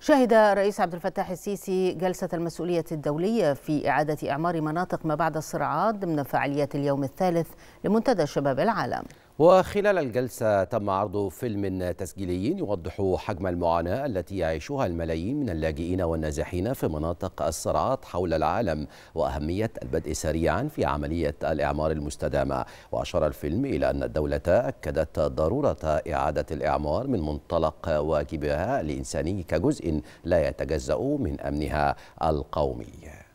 شهد الرئيس عبد الفتاح السيسي جلسة المسؤولية الدولية في إعادة إعمار مناطق ما بعد الصراعات ضمن فعاليات اليوم الثالث لمنتدى شباب العالم وخلال الجلسة تم عرض فيلم تسجيلي يوضح حجم المعاناة التي يعيشها الملايين من اللاجئين والنازحين في مناطق الصراعات حول العالم وأهمية البدء سريعا في عملية الإعمار المستدامة وأشار الفيلم إلى أن الدولة أكدت ضرورة إعادة الإعمار من منطلق واجبها الإنساني كجزء لا يتجزأ من أمنها القومي